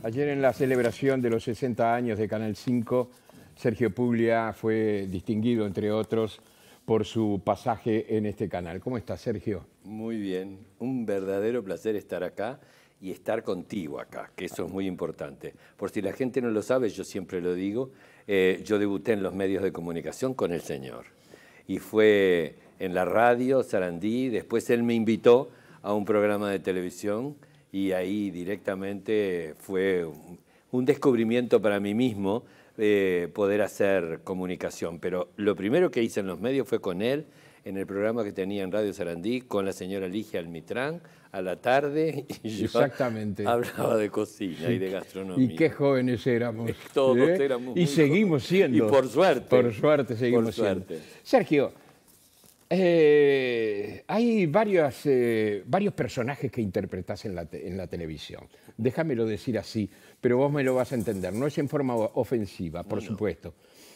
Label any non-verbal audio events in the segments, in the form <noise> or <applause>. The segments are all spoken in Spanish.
Ayer en la celebración de los 60 años de Canal 5, Sergio Puglia fue distinguido, entre otros, por su pasaje en este canal. ¿Cómo estás, Sergio? Muy bien, un verdadero placer estar acá y estar contigo acá, que eso es muy importante. Por si la gente no lo sabe, yo siempre lo digo, eh, yo debuté en los medios de comunicación con el Señor. Y fue en la radio, Sarandí, después él me invitó a un programa de televisión y ahí directamente fue un descubrimiento para mí mismo eh, poder hacer comunicación. Pero lo primero que hice en los medios fue con él, en el programa que tenía en Radio Sarandí, con la señora Ligia Almitrán, a la tarde, <laughs> y Exactamente. hablaba de cocina y de gastronomía. Y qué jóvenes éramos. <laughs> Todos ¿Eh? éramos. Y seguimos siendo. Y por suerte. Por suerte seguimos siendo. Sergio. Eh, hay eh, varios personajes que interpretas en la, en la televisión. Déjamelo decir así, pero vos me lo vas a entender. No es en forma ofensiva, por supuesto.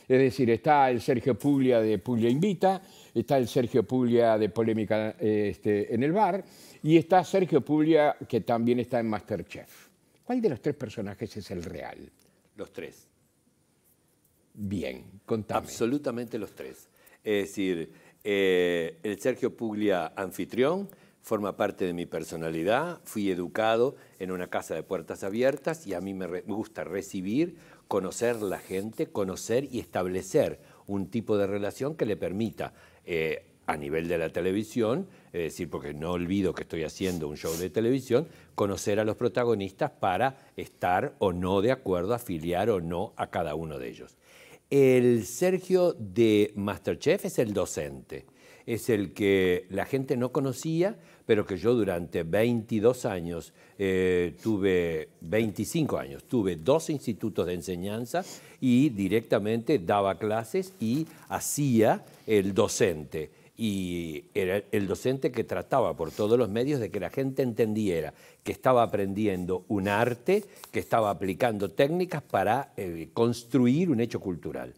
Es decir, está el Sergio Puglia de Puglia Invita, está el Sergio Puglia de Polémica eh, este, en el Bar y está Sergio Puglia que también está en Masterchef. ¿Cuál de los tres personajes es el real? Los tres. Bien, contame. Absolutamente los tres. Es decir, eh, el Sergio Puglia anfitrión forma parte de mi personalidad. Fui educado en una casa de puertas abiertas y a mí me, gusta recibir, conocer la gente, conocer y establecer un tipo de relación que le permita eh, a nivel de la televisión, es decir, porque no olvido que estoy haciendo un show de televisión, conocer a los protagonistas para estar o no de acuerdo, afiliar o no a cada uno de ellos. El Sergio de Masterchef es el docente, es el que la gente no conocía, pero que yo durante 22 años eh, tuve, 25 años, tuve dos institutos de enseñanza y directamente daba clases y hacía el docente y era el docente que trataba por todos los medios de que la gente entendiera que estaba aprendiendo un arte, que estaba aplicando técnicas para eh, construir un hecho cultural.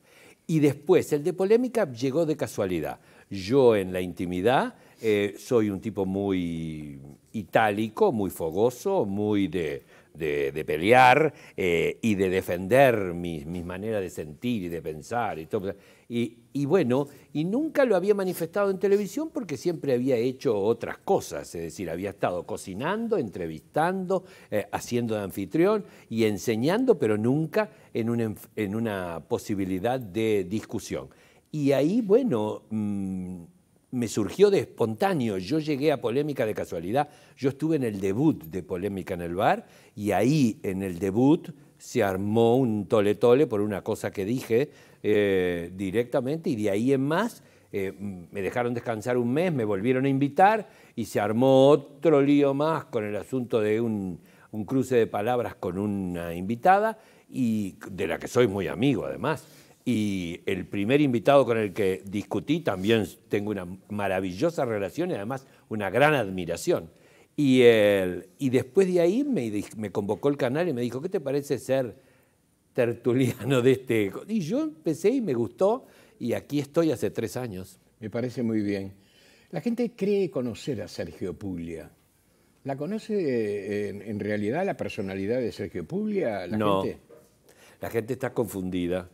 Y después, el de polémica llegó de casualidad. Yo en la intimidad eh, soy un tipo muy itálico, muy fogoso, muy de, de, pelear eh, y de defender mis, maneras de sentir y de pensar y todo. Y, bueno, y nunca lo había manifestado en televisión porque siempre había hecho otras cosas, es decir, había estado cocinando, entrevistando, eh, haciendo de anfitrión y enseñando, pero nunca en una, en una posibilidad de discusión. Y ahí, bueno, mm, me surgió de espontáneo. Yo llegué a Polémica de casualidad. Yo estuve en el debut de Polémica en el bar y ahí en el debut se armó un tole tole por una cosa que dije eh, directamente y de ahí en más eh, me dejaron descansar un mes, me volvieron a invitar y se armó otro lío más con el asunto de un cruce de palabras con una invitada y de la que soy muy amigo además. Y el primer invitado con el que discutí, también tengo una maravillosa relación y además una gran admiración. Y, después de ahí me, convocó el canal y me dijo, ¿qué te parece ser tertuliano de este? Y yo empecé y me gustó y aquí estoy hace tres años. Me parece muy bien. La gente cree conocer a Sergio Puglia. ¿La conoce eh, en, realidad la personalidad de Sergio Puglia? no, la gente está confundida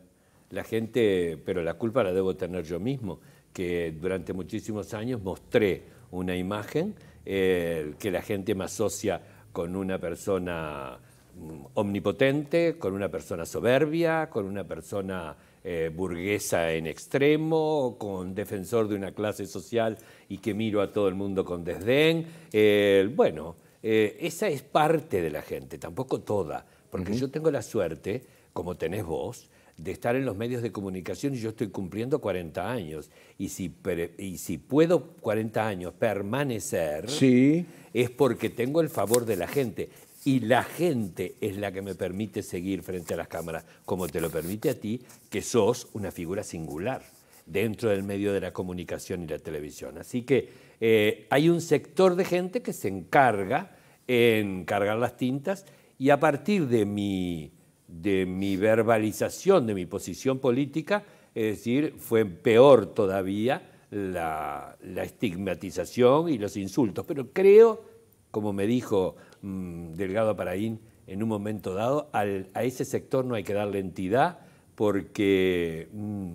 la gente, pero la culpa la debo tener yo mismo, que durante muchísimos años mostré una imagen eh, que la gente me asocia con una persona mm, omnipotente, con una persona soberbia, con una persona eh, burguesa en extremo, con defensor de una clase social y que miro a todo el mundo con desdén. Eh, bueno, esa es parte de la gente, tampoco toda, porque yo tengo la suerte, como tenés vos, de estar en los medios de comunicación y yo estoy cumpliendo 40 años. Y si, y si puedo 40 años permanecer, sí. es porque tengo el favor de la gente. Y la gente es la que me permite seguir frente a las cámaras, como te lo permite a ti, que sos una figura singular dentro del medio de la comunicación y la televisión. Así que eh, hay un sector de gente que se encarga en cargar las tintas y a partir de mi de mi verbalización de mi posición política, es decir, fue peor todavía la, estigmatización y los insultos. Pero creo, como me dijo mm, Delgado Paraín en un momento dado, a ese sector no hay que darle entidad porque mm,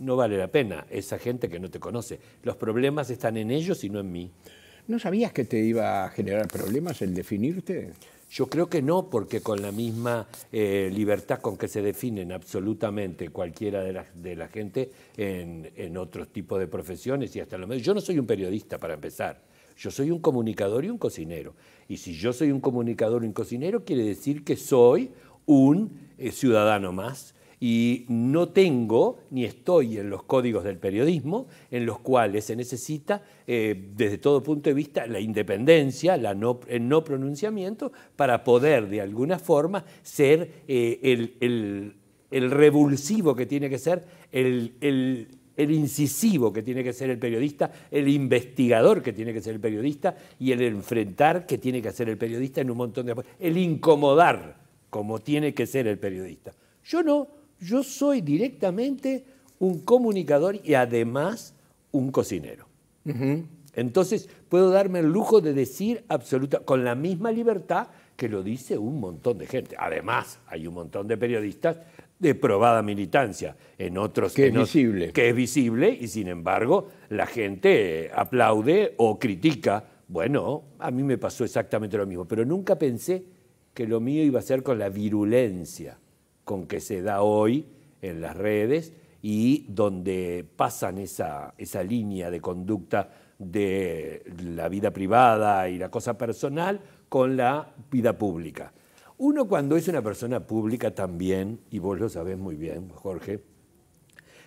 no vale la pena esa gente que no te conoce. Los problemas están en ellos y no en mí. ¿No sabías que te iba a generar problemas el definirte? Yo creo que no, porque con la misma eh, libertad con que se definen absolutamente cualquiera de la, gente en, otros tipos de profesiones y hasta lo menos, Yo no soy un periodista, para empezar. Yo soy un comunicador y un cocinero. Y si yo soy un comunicador y un cocinero, quiere decir que soy un eh, ciudadano más y no tengo ni estoy en los códigos del periodismo, en los cuales se necesita, eh, desde todo punto de vista, la independencia, el no pronunciamiento, para poder de alguna forma ser eh, el, revulsivo que tiene que ser, el, incisivo que tiene que ser el periodista, el investigador que tiene que ser el periodista y el enfrentar que tiene que ser el periodista en un montón de... el incomodar como tiene que ser el periodista. Yo no, yo soy directamente un comunicador y además un cocinero. Entonces puedo darme el lujo de decir absoluta, con la misma libertad que lo dice un montón de gente. Además, hay un montón de periodistas de probada militancia en otros que es que es visible y sin embargo la gente eh, aplaude o critica bueno a mí me pasó exactamente lo mismo pero nunca pensé que lo mío iba a ser con la virulencia con que se da hoy en las redes y donde pasan esa, línea de conducta de la vida privada y la cosa personal con la vida pública. Uno cuando es una persona pública también, y vos lo sabés muy bien, Jorge,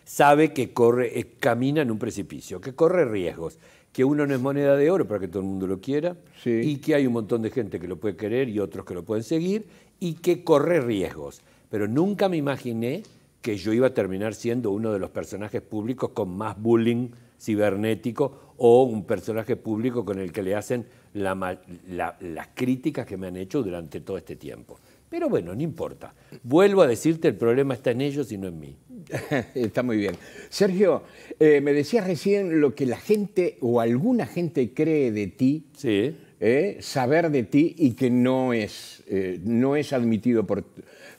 sabe que corre, camina en un precipicio, que corre riesgos, que uno no es moneda de oro para que todo el mundo lo quiera, y que hay un montón de gente que lo puede querer y otros que lo pueden seguir, y que corre riesgos pero nunca me imaginé que yo iba a terminar siendo uno de los personajes públicos con más bullying cibernético o un personaje público con el que le hacen las críticas que me han hecho durante todo este tiempo. Pero bueno, no importa. Vuelvo a decirte, el problema está en ellos y no en mí. <laughs> Está muy bien. Sergio, eh, me decías recién lo que la gente o alguna gente cree de ti, ¿eh? saber de ti y que no es, eh, no es admitido por,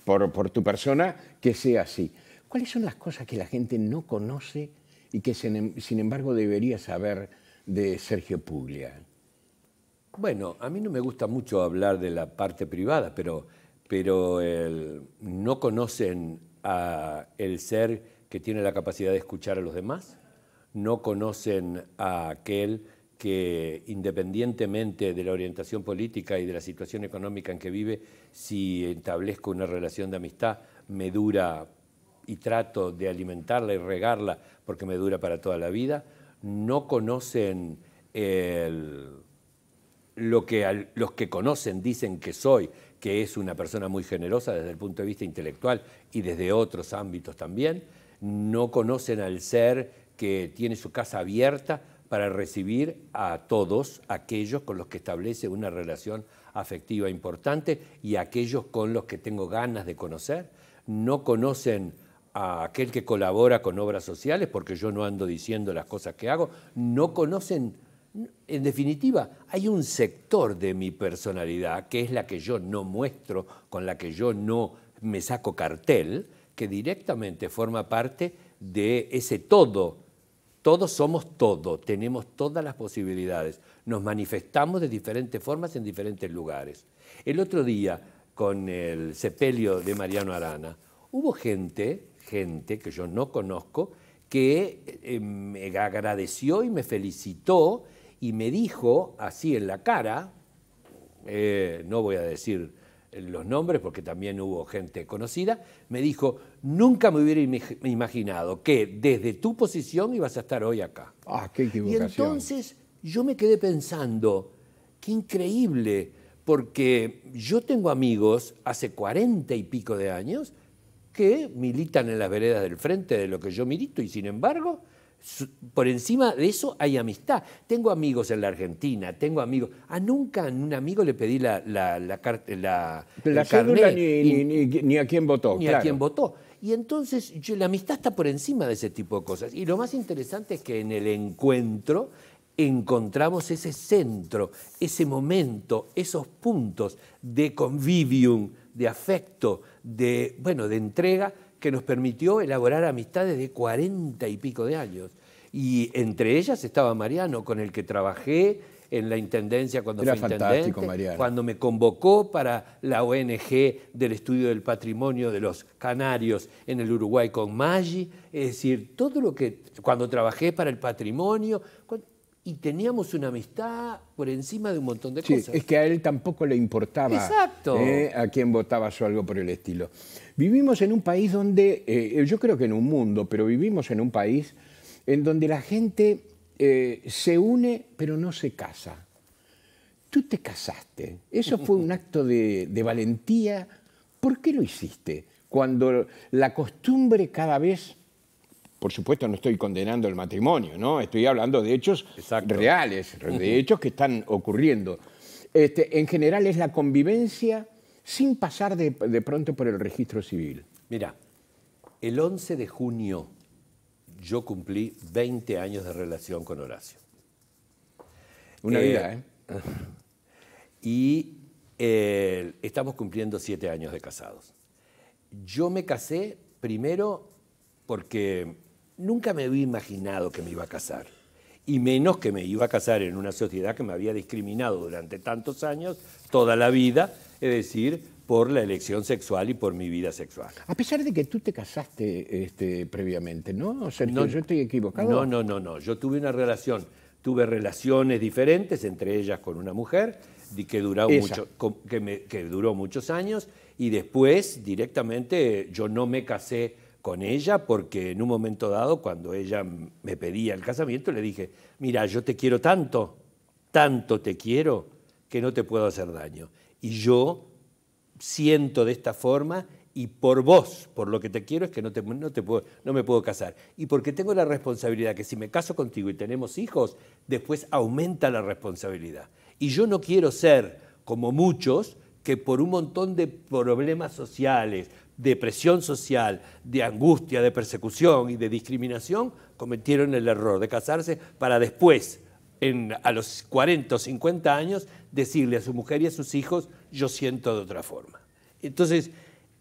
por, tu persona que sea así. ¿Cuáles son las cosas que la gente no conoce y que em, sin embargo debería saber de Sergio Puglia? Bueno, a mí no me gusta mucho hablar de la parte privada, pero, no conocen a el ser que tiene la capacidad de escuchar a los demás, no conocen a aquel que independientemente de la orientación política y de la situación económica en que vive, si establezco una relación de amistad, me dura y trato de alimentarla y regarla porque me dura para toda la vida, no conocen lo que los que conocen dicen que soy, que es una persona muy generosa desde el punto de vista intelectual y desde otros ámbitos también, no conocen al ser que tiene su casa abierta para recibir a todos aquellos con los que establece una relación afectiva importante y aquellos con los que tengo ganas de conocer. No conocen a aquel que colabora con obras sociales porque yo no ando diciendo las cosas que hago. No conocen, en definitiva, hay un sector de mi personalidad que es la que yo no muestro, con la que yo no me saco cartel, que directamente forma parte de ese todo todos somos todo, tenemos todas las posibilidades, nos manifestamos de diferentes formas en diferentes lugares. El otro día, con el sepelio de Mariano Arana, hubo gente, gente que yo no conozco, que eh, eh, me agradeció y me felicitó y me dijo así en la cara, eh, no voy a decir los nombres porque también hubo gente conocida, me dijo, nunca me hubiera imaginado que desde tu posición ibas a estar hoy acá. Ah, qué equivocación. Y entonces yo me quedé pensando, qué increíble, porque yo tengo amigos hace cuarenta y pico de años que militan en las veredas del frente de lo que yo milito y sin embargo por encima de eso hay amistad. Tengo amigos en la Argentina, tengo amigos. A ah, nunca a un amigo le pedí la, la, la, cédula ni, a quién votó. Ni a quién votó. Y entonces la amistad está por encima de ese tipo de cosas. Y lo más interesante es que en el encuentro encontramos ese centro, ese momento, esos puntos de convivium, de afecto, de, bueno, de entrega que nos permitió elaborar amistades de cuarenta y pico de años. Y entre ellas estaba Mariano, con el que trabajé en la intendencia cuando intendente, cuando me convocó para la ONG del estudio del patrimonio de los canarios en el Uruguay con Maggi, es decir, todo lo que cuando trabajé para el patrimonio, y teníamos una amistad por encima de un montón de sí, cosas. Es que a él tampoco le importaba eh, a quién votaba o algo por el estilo. Vivimos en un país donde, eh, yo creo que en un mundo, pero vivimos en un país en donde la gente eh, se une pero no se casa. Tú te casaste, eso fue un <laughs> acto de valentía. ¿Por qué lo hiciste? Cuando la costumbre cada vez por supuesto, no estoy condenando el matrimonio, ¿no? Estoy hablando de hechos reales, de hechos que están ocurriendo. Este, en general es la convivencia sin pasar de, pronto por el registro civil. Mira, el 11 de junio yo cumplí 20 años de relación con Horacio. Una eh, vida, ¿eh? <laughs> Y eh, estamos cumpliendo 7 años de casados. Yo me casé primero porque Nunca me había imaginado que me iba a casar, y menos que me iba a casar en una sociedad que me había discriminado durante tantos años, toda la vida, es decir, por la elección sexual y por mi vida sexual. A pesar de que tú te casaste este, previamente, ¿no? no, yo estoy equivocado. No, no, no, no. Yo tuve una relación, tuve relaciones diferentes, entre ellas con una mujer, que, mucho, que, que duró muchos años, y después directamente yo no me casé con ella porque en un momento dado, cuando ella me pedía el casamiento, le dije, mira, yo te quiero tanto, tanto te quiero, que no te puedo hacer daño. Y yo siento de esta forma y por vos, por lo que te quiero es que no, te, no, te puedo, no me puedo casar. Y porque tengo la responsabilidad que si me caso contigo y tenemos hijos, después aumenta la responsabilidad. Y yo no quiero ser como muchos que por un montón de problemas sociales, de presión social, de angustia, de persecución y de discriminación, cometieron el error de casarse para después, a los 40 o 50 años, decirle a su mujer y a sus hijos, yo siento de otra forma. Entonces,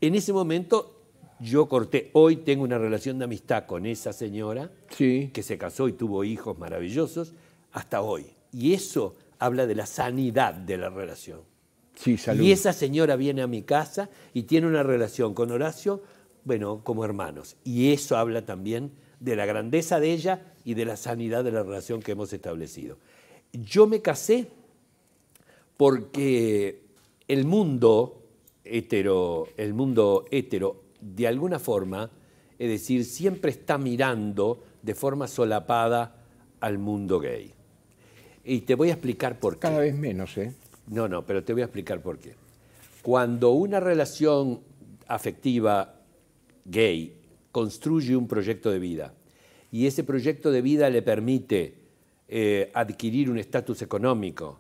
en ese momento yo corté, hoy tengo una relación de amistad con esa señora que se casó y tuvo hijos maravillosos, hasta hoy. Y eso habla de la sanidad de la relación. Y esa señora viene a mi casa y tiene una relación con Horacio, bueno, como hermanos. Y eso habla también de la grandeza de ella y de la sanidad de la relación que hemos establecido. Yo me casé porque el mundo hetero, el mundo hetero, de alguna forma, es decir, siempre está mirando de forma solapada al mundo gay. Y te voy a explicar por qué. Cada vez menos, ¿eh? No, no, pero te voy a explicar por qué. Cuando una relación afectiva gay construye un proyecto de vida y ese proyecto de vida le permite eh, adquirir un estatus económico,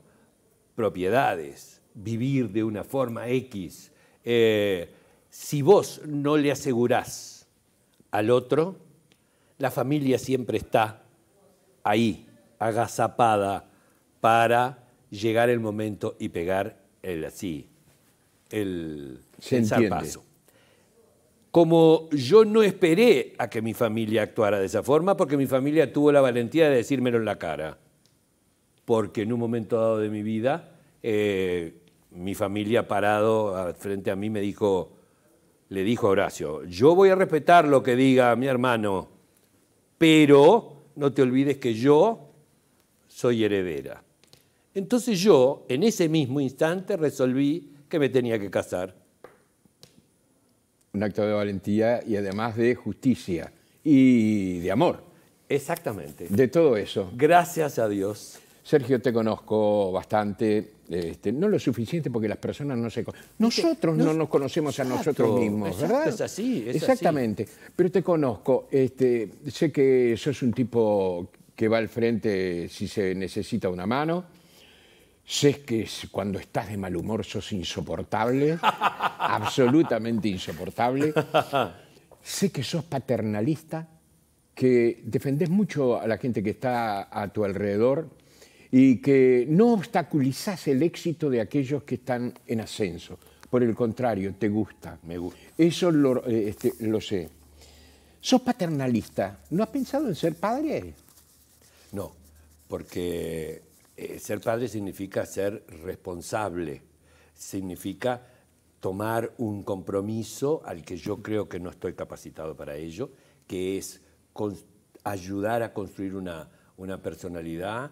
propiedades, vivir de una forma X, eh, si vos no le asegurás al otro, la familia siempre está ahí, agazapada para llegar el momento y pegar el así, el, Como yo no esperé a que mi familia actuara de esa forma, porque mi familia tuvo la valentía de decírmelo en la cara. Porque en un momento dado de mi vida, eh, mi familia parado frente a mí me dijo, le dijo a Horacio, yo voy a respetar lo que diga mi hermano, pero no te olvides que yo soy heredera. Entonces yo, en ese mismo instante, resolví que me tenía que casar. Un acto de valentía y además de justicia y de amor. Exactamente. De todo eso. Gracias a Dios. Sergio, te conozco bastante, este, no lo suficiente porque las personas no se conocen. Nosotros no, nos conocemos a nosotros mismos, exacto, ¿verdad? Es así, Exactamente. Pero te conozco, este, sé que sos un tipo que va al frente si se necesita una mano Sé que cuando estás de mal humor sos insoportable, <laughs> absolutamente insoportable. Sé que sos paternalista, que defendés mucho a la gente que está a tu alrededor y que no obstaculizás el éxito de aquellos que están en ascenso. Por el contrario, te gusta. Me gusta. Eso lo eh, este, sé. Sos paternalista. ¿No has pensado en ser padre? No, porque eh, ser padre significa ser responsable, significa tomar un compromiso al que yo creo que no estoy capacitado para ello, que es ayudar a construir una, personalidad,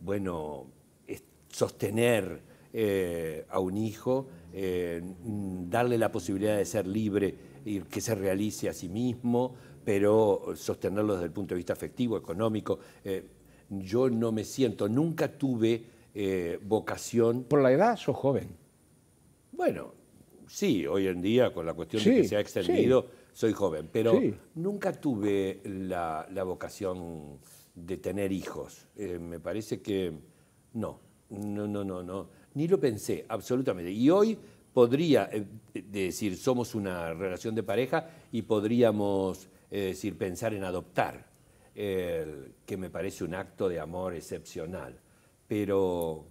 bueno, sostener eh, a un hijo, eh, darle la posibilidad de ser libre y que se realice a sí mismo, pero sostenerlo desde el punto de vista afectivo, económico yo no me siento, nunca tuve eh, vocación. Por la edad, sos joven. Bueno, sí, hoy en día, con la cuestión de que se ha extendido, soy joven, pero nunca tuve la, vocación de tener hijos. Eh, me parece que no, no, no, no, no, ni lo pensé, absolutamente. Y hoy podría eh, decir, somos una relación de pareja y podríamos decir, pensar en adoptar que me parece un acto de amor excepcional. Pero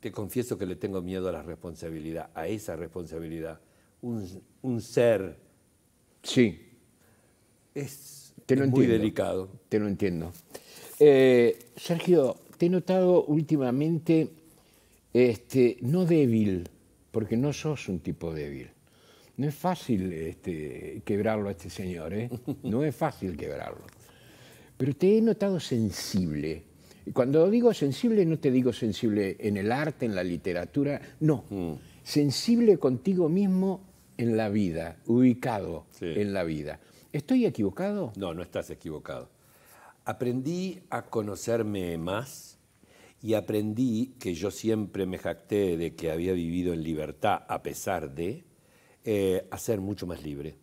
te confieso que le tengo miedo a la responsabilidad, a esa responsabilidad. Un, ser. Sí. Es, muy delicado. Te lo entiendo. Eh, Sergio, te he notado últimamente este, no débil, porque no sos un tipo débil, no es fácil este, quebrarlo a este señor, ¿eh? <laughs> no es fácil quebrarlo. Pero te he notado sensible. Cuando digo sensible, no te digo sensible en el arte, en la literatura, no. Mm. Sensible contigo mismo en la vida, ubicado en la vida. ¿Estoy equivocado? No, no estás equivocado. Aprendí a conocerme más y aprendí que yo siempre me jacté de que había vivido en libertad a pesar de, eh, a ser mucho más libre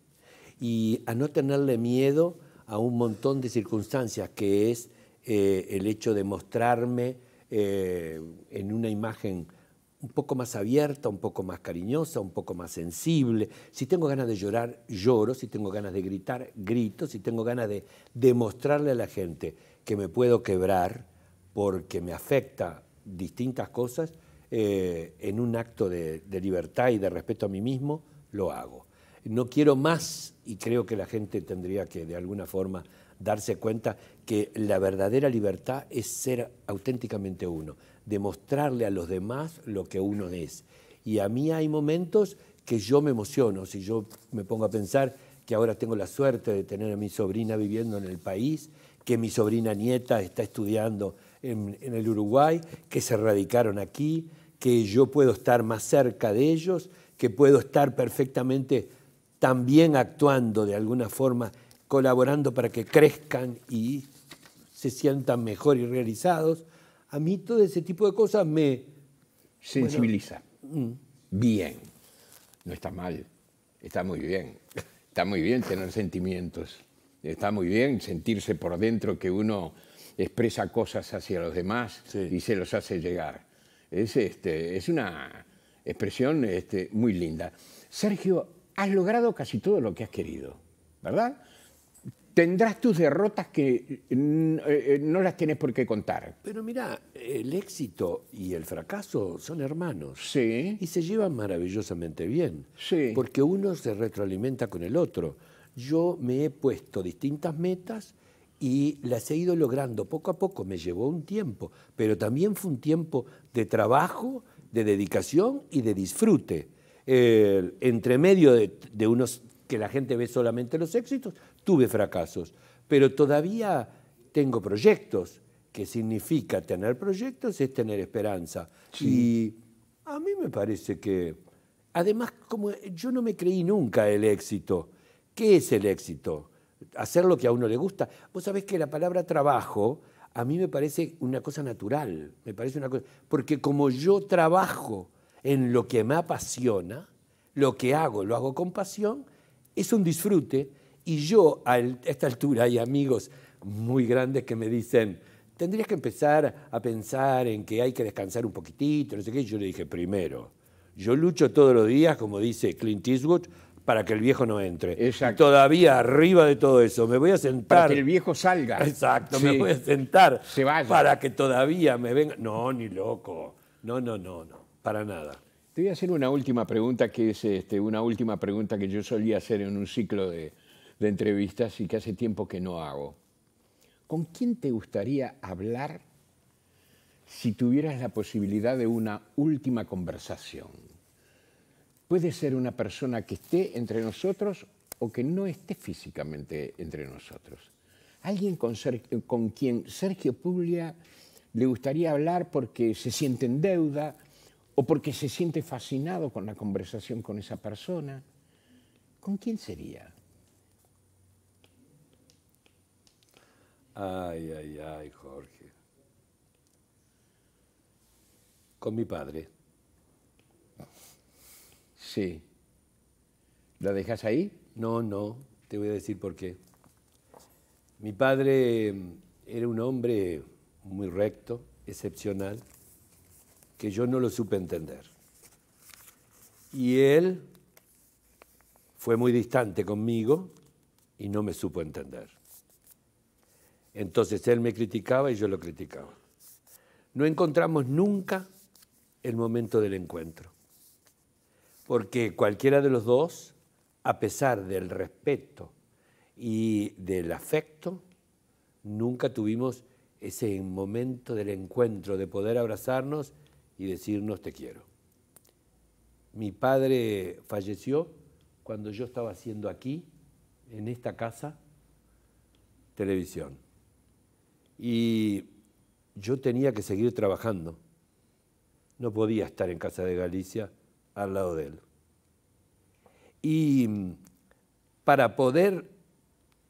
y a no tenerle miedo a un montón de circunstancias, que es eh, el hecho de mostrarme eh, en una imagen un poco más abierta, un poco más cariñosa, un poco más sensible. Si tengo ganas de llorar, lloro. Si tengo ganas de gritar, grito. Si tengo ganas de demostrarle a la gente que me puedo quebrar porque me afecta distintas cosas, eh, en un acto de, libertad y de respeto a mí mismo, lo hago. No quiero más y creo que la gente tendría que de alguna forma darse cuenta que la verdadera libertad es ser auténticamente uno, demostrarle a los demás lo que uno es. Y a mí hay momentos que yo me emociono, si yo me pongo a pensar que ahora tengo la suerte de tener a mi sobrina viviendo en el país, que mi sobrina nieta está estudiando en, el Uruguay, que se radicaron aquí, que yo puedo estar más cerca de ellos, que puedo estar perfectamente también actuando de alguna forma, colaborando para que crezcan y se sientan mejor y realizados. A mí todo ese tipo de cosas me... Sensibiliza. Mm. bien. No está mal. Está muy bien. Está muy bien tener sentimientos. Está muy bien sentirse por dentro que uno expresa cosas hacia los demás y se los hace llegar. Es, este, es una expresión este, muy linda. Sergio, has logrado casi todo lo que has querido, ¿verdad? Tendrás tus derrotas que mm, eh, eh, no las tienes por qué contar. Pero mira, el éxito y el fracaso son hermanos. Sí. Y se llevan maravillosamente bien. Sí. Porque uno se retroalimenta con el otro. Yo me he puesto distintas metas y las he ido logrando poco a poco. Me llevó un tiempo, pero también fue un tiempo de trabajo de dedicación y de disfrute. entre medio de, unos que la gente ve solamente los éxitos, tuve fracasos, pero todavía tengo proyectos, que significa tener proyectos es tener esperanza. Y a mí me parece que, además, como yo no me creí nunca el éxito, ¿qué es el éxito? Hacer lo que a uno le gusta. Vos sabés que la palabra trabajo a mí me parece una cosa natural, me parece una cosa, porque como yo trabajo en lo que me apasiona, lo que hago, lo hago con pasión, es un disfrute y yo a esta altura hay amigos muy grandes que me dicen, tendrías que empezar a pensar en que hay que descansar un poquitito, no sé qué, yo le dije, primero, yo lucho todos los días, como dice Clint Eastwood, para que el viejo no entre. Y todavía arriba de todo eso, me voy a sentar. Para que el viejo salga. Exacto, me voy a sentar. Se Para que todavía me venga. No, ni loco. No, no, no, no. Para nada. Te voy a hacer una última pregunta, que es este, una última pregunta que yo solía hacer en un ciclo de entrevistas y que hace tiempo que no hago. ¿Con quién te gustaría hablar si tuvieras la posibilidad de una última conversación? puede ser una persona que esté entre nosotros o que no esté físicamente entre nosotros. Alguien con, quien Sergio Puglia le gustaría hablar porque se siente en deuda o porque se siente fascinado con la conversación con esa persona. ¿Con quién sería? Ay, ay, ay, Jorge. Con mi padre. Sí. ¿La dejas ahí? No, no, te voy a decir por qué. Mi padre mm, era un hombre muy recto, excepcional, que yo no lo supe entender. Y él fue muy distante conmigo y no me supo entender. Entonces él me criticaba y yo lo criticaba. No encontramos nunca el momento del encuentro porque cualquiera de los dos, a pesar del respeto y del afecto, nunca tuvimos ese momento del encuentro, de poder abrazarnos y decirnos te quiero. Mi padre falleció cuando yo estaba haciendo aquí, en esta casa, televisión. Y yo tenía que seguir trabajando. No podía estar en Casa de Galicia al lado de él. Y mm, para poder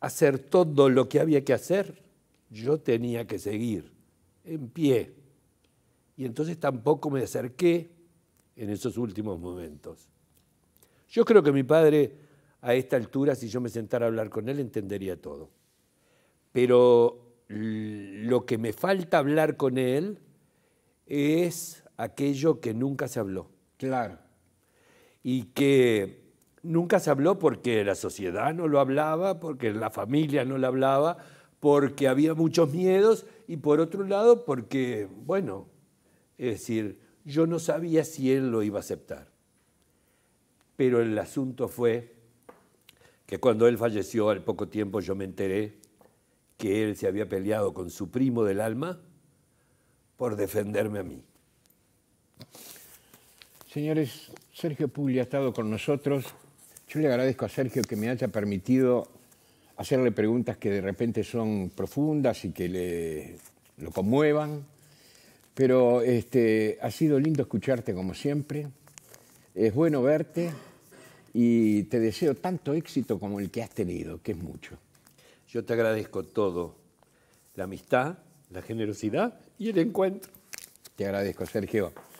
hacer todo lo que había que hacer, yo tenía que seguir en pie. Y entonces tampoco me acerqué en esos últimos momentos. Yo creo que mi padre, a esta altura, si yo me sentara a hablar con él, entendería todo. Pero lo que me falta hablar con él es aquello que nunca se habló. Claro y que nunca se habló porque la sociedad no lo hablaba, porque la familia no lo hablaba, porque había muchos miedos y por otro lado porque, bueno, es decir, yo no sabía si él lo iba a aceptar. Pero el asunto fue que cuando él falleció al poco tiempo yo me enteré que él se había peleado con su primo del alma por defenderme a mí. Señores, Sergio Puglia ha estado con nosotros. Yo le agradezco a Sergio que me haya permitido hacerle preguntas que de repente son profundas y que le, lo conmuevan. Pero este, ha sido lindo escucharte como siempre. Es bueno verte y te deseo tanto éxito como el que has tenido, que es mucho. Yo te agradezco todo, la amistad, la generosidad y el encuentro. Te agradezco, Sergio.